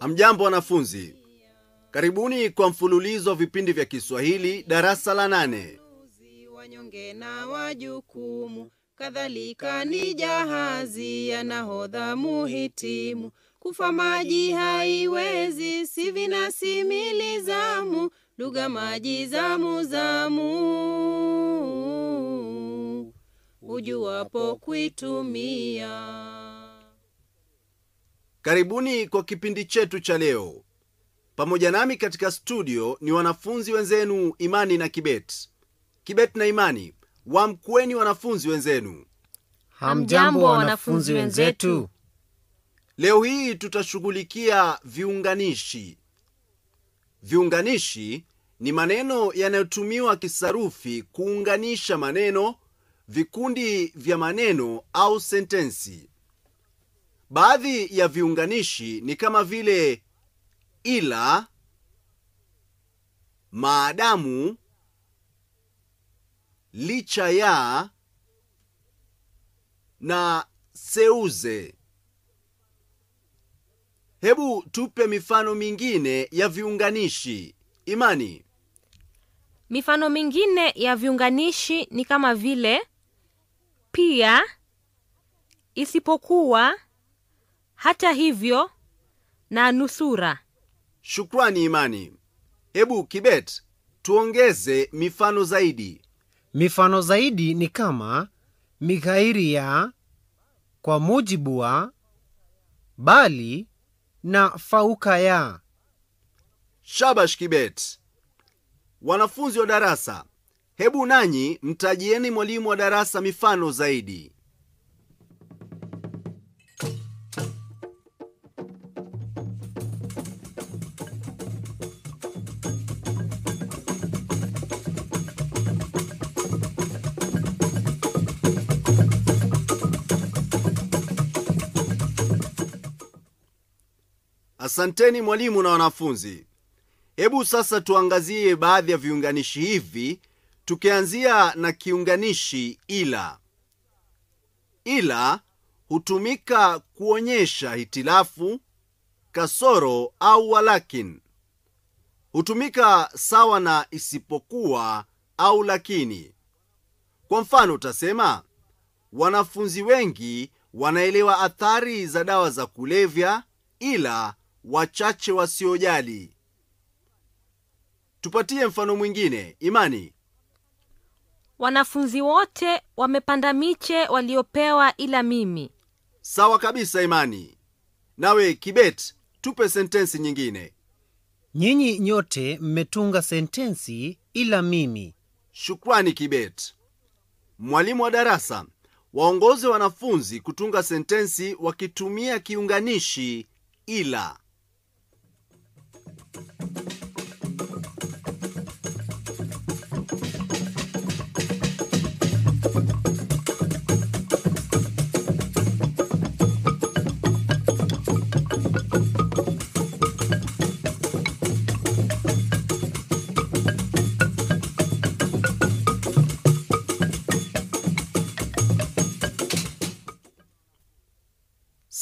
Hamjambo wanafunzi, karibuni kwa mfululizo wa vipindi vya Kiswahili darasa la nane. Wanyonge na wajukumu kadhalika ni jahazi yanahodha muhitimu, kufa maji haiwezi, si vinasimili zamu, lugha maji zamu zamu, ujuwapo kuitumia Karibuni kwa kipindi chetu cha leo. Pamoja nami katika studio ni wanafunzi wenzenu Imani na Kibet. Kibet na Imani, wamkweni wanafunzi wenzenu. Hamjambo wa wanafunzi wenzetu. Leo hii tutashughulikia viunganishi. Viunganishi ni maneno yanayotumiwa kisarufi kuunganisha maneno, vikundi vya maneno au sentensi. Baadhi ya viunganishi ni kama vile ila, maadamu, licha ya na seuze. Hebu tupe mifano mingine ya viunganishi. Imani, mifano mingine ya viunganishi ni kama vile pia, isipokuwa hata hivyo na nusura. Shukrani Imani. Hebu Kibet, tuongeze mifano zaidi. Mifano zaidi ni kama mighairi ya kwa mujibu wa, bali na fauka ya. Shabash Kibet. Wanafunzi wa darasa, hebu nanyi mtajieni mwalimu wa darasa mifano zaidi. Asanteni mwalimu na wanafunzi. Hebu sasa tuangazie baadhi ya viunganishi hivi tukianzia na kiunganishi ila. Ila hutumika kuonyesha hitilafu, kasoro au walakin. Hutumika sawa na isipokuwa au lakini. Kwa mfano utasema, wanafunzi wengi wanaelewa athari za dawa za kulevya ila wachache wasiojali. Tupatie mfano mwingine. Imani, wanafunzi wote wamepanda miche waliopewa ila mimi. Sawa kabisa, Imani. Nawe Kibet, tupe sentensi nyingine. Nyinyi nyote mmetunga sentensi ila mimi. Shukrani, Kibet. Mwalimu wa darasa, waongoze wanafunzi kutunga sentensi wakitumia kiunganishi ila.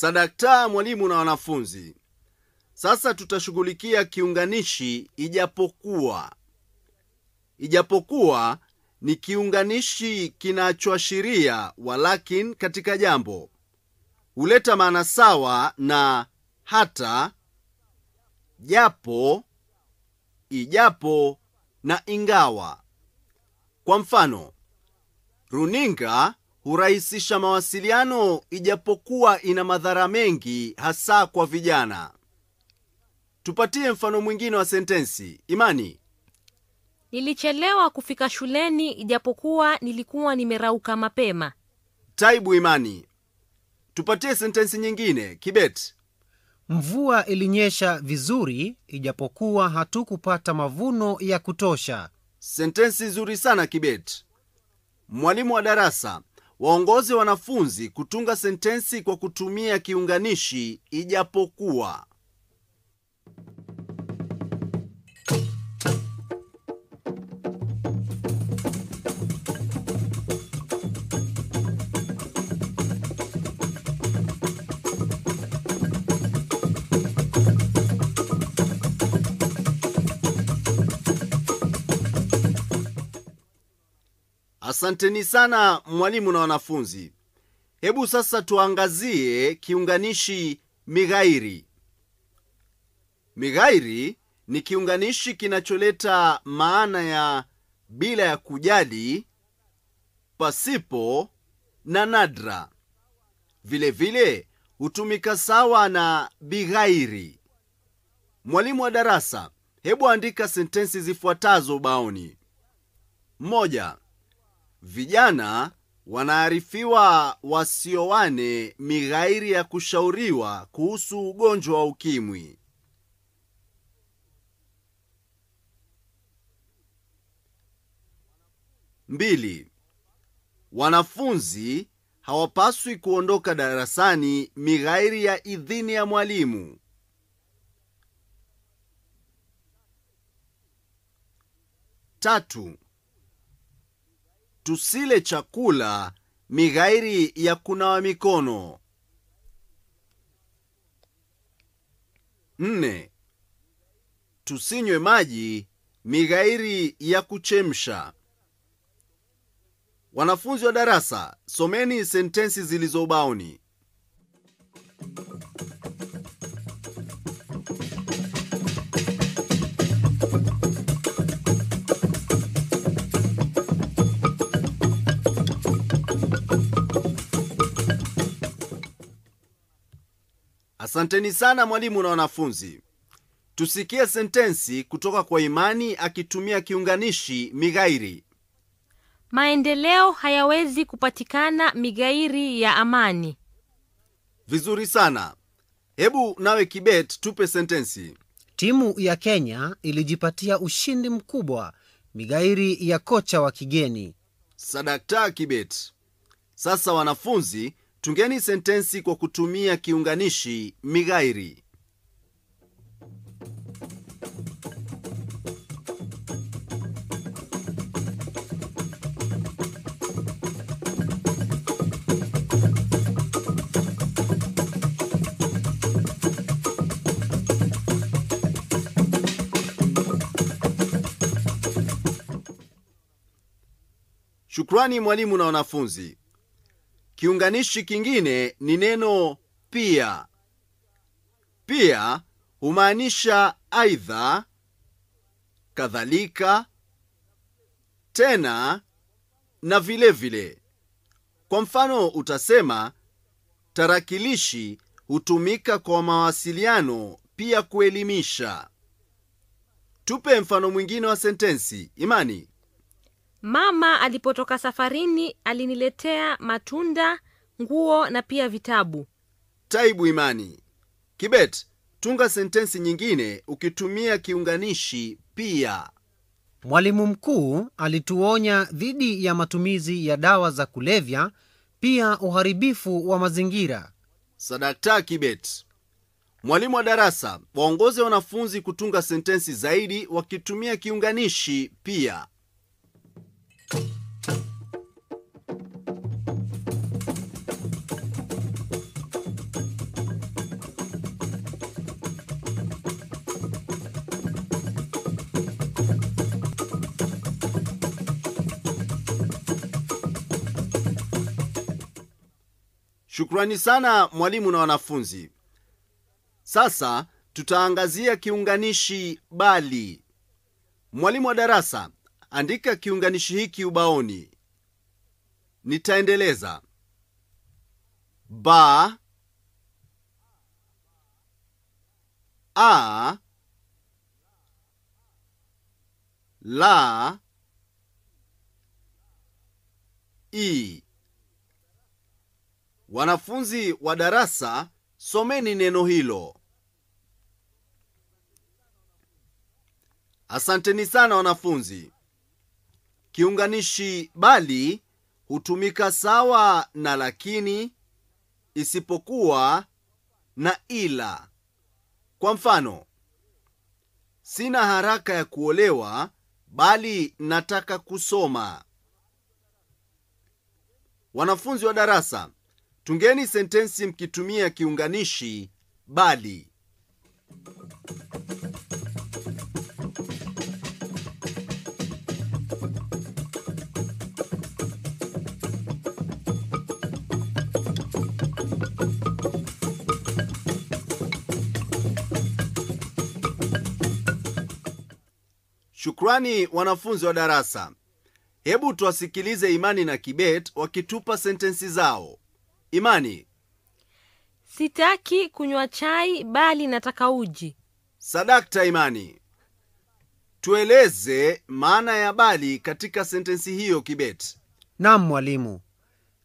sadakta mwalimu na wanafunzi. Sasa tutashughulikia kiunganishi ijapokuwa. Ijapokuwa ni kiunganishi kinachoashiria walakin katika jambo, huleta maana sawa na hata, japo, ijapo na ingawa. Kwa mfano, runinga hurahisisha mawasiliano ijapokuwa ina madhara mengi hasa kwa vijana. Tupatie mfano mwingine wa sentensi. Imani, nilichelewa kufika shuleni ijapokuwa nilikuwa nimerauka mapema. Taibu Imani, tupatie sentensi nyingine. Kibet, mvua ilinyesha vizuri ijapokuwa hatukupata mavuno ya kutosha. Sentensi nzuri sana Kibet. Mwalimu wa darasa waongoze wanafunzi kutunga sentensi kwa kutumia kiunganishi ijapokuwa. Asanteni sana mwalimu na wanafunzi. Hebu sasa tuangazie kiunganishi mighairi. Mighairi ni kiunganishi kinacholeta maana ya bila ya kujali, pasipo na nadra. Vilevile hutumika sawa na bighairi. Mwalimu wa darasa, hebu andika sentensi zifuatazo ubaoni. Moja, Vijana wanaarifiwa wasiowane mighairi ya kushauriwa kuhusu ugonjwa wa ukimwi. Mbili, wanafunzi hawapaswi kuondoka darasani mighairi ya idhini ya mwalimu. Tatu, tusile chakula mighairi ya kunawa mikono. Nne, tusinywe maji mighairi ya kuchemsha. Wanafunzi wa darasa, someni sentensi zilizo Asanteni sana mwalimu na wanafunzi. Tusikie sentensi kutoka kwa Imani akitumia kiunganishi mighairi. Maendeleo hayawezi kupatikana mighairi ya amani. Vizuri sana. Hebu nawe Kibet, tupe sentensi. Timu ya Kenya ilijipatia ushindi mkubwa mighairi ya kocha wa kigeni. Sadakta Kibet. Sasa wanafunzi, Tungeni sentensi kwa kutumia kiunganishi mighairi. Shukrani mwalimu na wanafunzi. Kiunganishi kingine ni neno pia. Pia humaanisha aidha, kadhalika, tena na vile vile. Kwa mfano, utasema tarakilishi hutumika kwa mawasiliano pia kuelimisha. Tupe mfano mwingine wa sentensi. Imani, mama alipotoka safarini aliniletea matunda nguo na pia vitabu taibu imani kibet tunga sentensi nyingine ukitumia kiunganishi pia mwalimu mkuu alituonya dhidi ya matumizi ya dawa za kulevya pia uharibifu wa mazingira sadakta kibet mwalimu wa darasa waongoze wanafunzi kutunga sentensi zaidi wakitumia kiunganishi pia Shukrani sana mwalimu na wanafunzi. Sasa tutaangazia kiunganishi bali. Mwalimu wa darasa, andika kiunganishi hiki ubaoni. Nitaendeleza. Ba a la i Wanafunzi wa darasa, someni neno hilo. Asanteni sana wanafunzi. Kiunganishi bali hutumika sawa na lakini, isipokuwa na ila. Kwa mfano, sina haraka ya kuolewa, bali nataka kusoma. Wanafunzi wa darasa, Tungeni sentensi mkitumia kiunganishi bali. Shukrani wanafunzi wa darasa. Hebu tuwasikilize Imani na Kibet wakitupa sentensi zao. Imani: sitaki kunywa chai bali nataka uji. Sadakta Imani, tueleze maana ya bali katika sentensi hiyo Kibet. Naam mwalimu,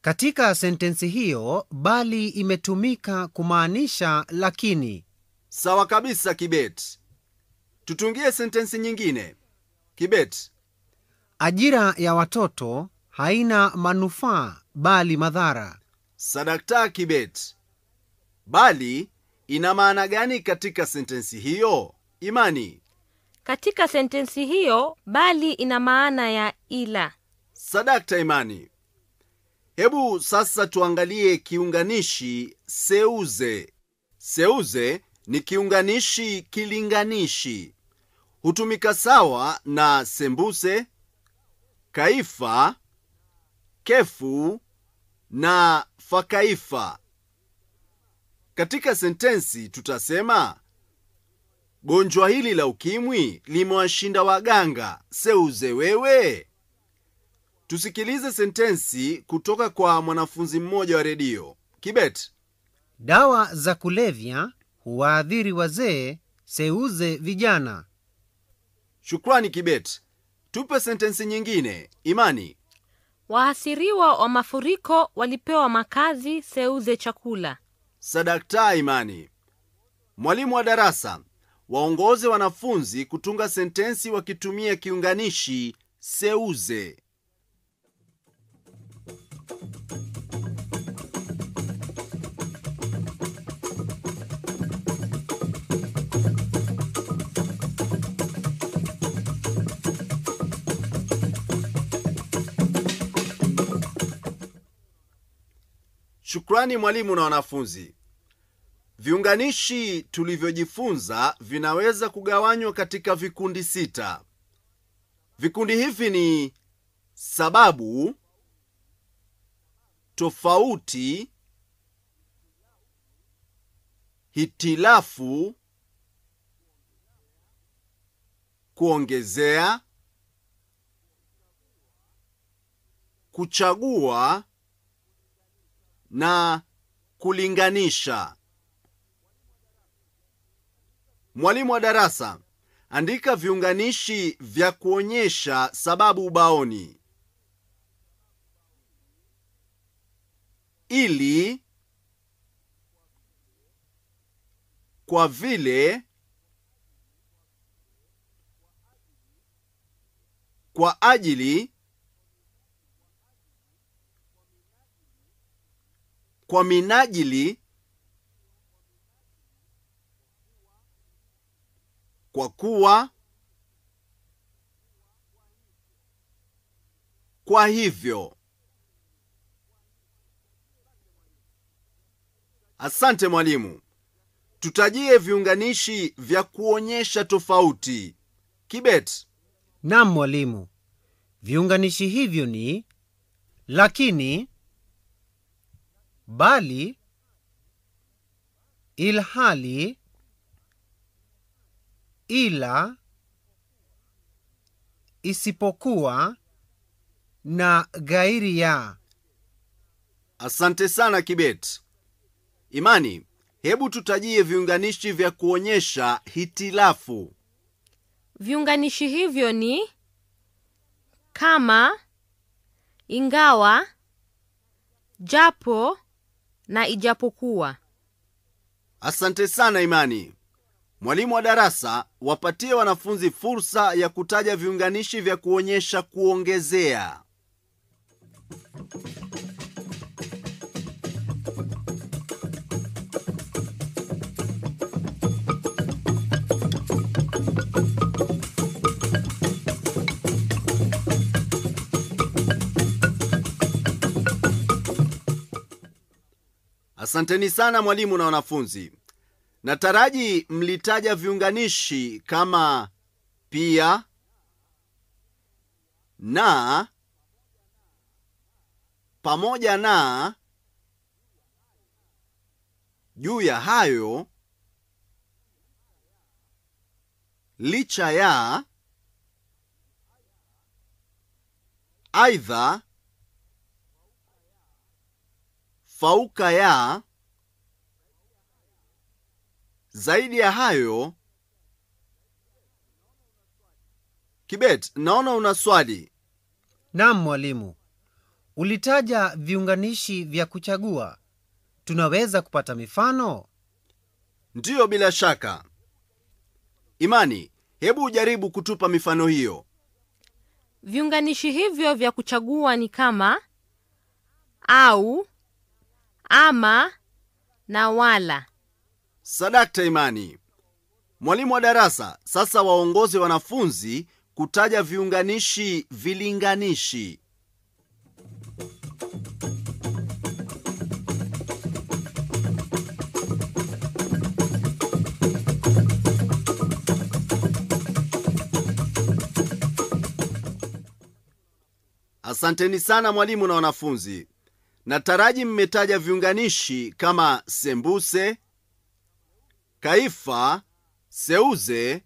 katika sentensi hiyo bali imetumika kumaanisha lakini. Sawa kabisa Kibet, tutungie sentensi nyingine Kibet. Ajira ya watoto haina manufaa bali madhara. Sadakta Kibet. Bali ina maana gani katika sentensi hiyo? Imani. Katika sentensi hiyo bali ina maana ya ila. Sadakta Imani. Hebu sasa tuangalie kiunganishi seuze. Seuze ni kiunganishi kilinganishi. Hutumika sawa na sembuse, kaifa, kefu na fakaifa. Katika sentensi tutasema gonjwa hili la ukimwi limewashinda waganga, seuze wewe. Tusikilize sentensi kutoka kwa mwanafunzi mmoja wa redio Kibet. Dawa za kulevya huwaadhiri wazee, seuze vijana. Shukrani Kibet. Tupe sentensi nyingine, Imani. Waasiriwa wa mafuriko walipewa makazi, seuze chakula. Sadakta Imani, mwalimu wa darasa, waongoze wanafunzi kutunga sentensi wakitumia kiunganishi seuze. Shukrani mwalimu na wanafunzi. Viunganishi tulivyojifunza vinaweza kugawanywa katika vikundi sita. Vikundi hivi ni sababu, tofauti, hitilafu, kuongezea, kuchagua na kulinganisha. Mwalimu wa darasa, andika viunganishi vya kuonyesha sababu ubaoni. Ili, kwa vile, kwa ajili kwa minajili kwa kuwa kwa hivyo. Asante mwalimu. Tutajie viunganishi vya kuonyesha tofauti. Kibet. Naam mwalimu, viunganishi hivyo ni lakini bali, ilhali, ila, isipokuwa na gairi ya. Asante sana Kibet. Imani, hebu tutajie viunganishi vya kuonyesha hitilafu. Viunganishi hivyo ni kama, ingawa, japo, na ijapokuwa. Asante sana Imani. Mwalimu wa darasa, wapatie wanafunzi fursa ya kutaja viunganishi vya kuonyesha kuongezea. Asanteni sana mwalimu na wanafunzi. Nataraji mlitaja viunganishi kama pia na pamoja na. Juu ya hayo, licha ya, aidha fauka ya, zaidi ya hayo. Kibet, naona una swali. Naam mwalimu, ulitaja viunganishi vya kuchagua, tunaweza kupata mifano? Ndiyo, bila shaka. Imani, hebu ujaribu kutupa mifano hiyo. Viunganishi hivyo vya kuchagua ni kama au, ama na wala. Sadakta Imani, mwalimu wa darasa, sasa waongoze wanafunzi kutaja viunganishi vilinganishi. Asanteni sana mwalimu na wanafunzi na taraji mmetaja viunganishi kama sembuse, kaifa, seuze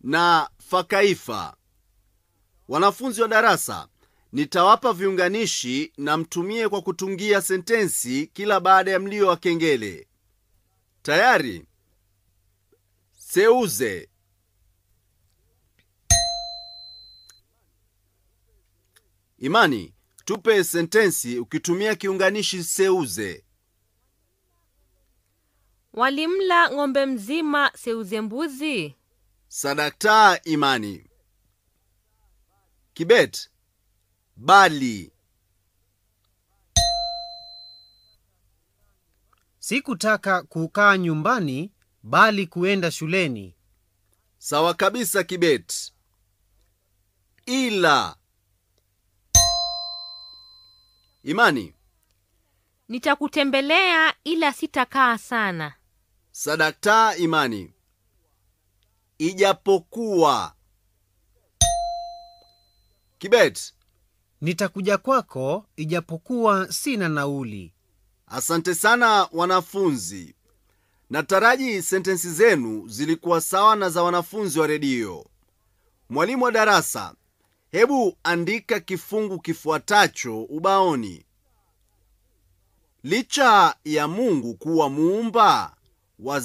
na fakaifa. Wanafunzi wa darasa, nitawapa viunganishi na mtumie kwa kutungia sentensi kila baada ya mlio wa kengele. Tayari. Seuze. Imani, Tupe sentensi ukitumia kiunganishi seuze. Walimla ng'ombe mzima seuze mbuzi. Sadakta Imani. Kibet. Bali. Sikutaka kukaa nyumbani bali kuenda shuleni. Sawa kabisa Kibet. Ila Imani, nitakutembelea ila sitakaa sana. Sadakta Imani, ijapokuwa. Kibet, nitakuja kwako ijapokuwa sina nauli. Asante sana wanafunzi. Nataraji sentensi zenu zilikuwa sawa na za wanafunzi wa redio. Mwalimu wa darasa hebu andika kifungu kifuatacho ubaoni. Licha ya Mungu kuwa muumba wa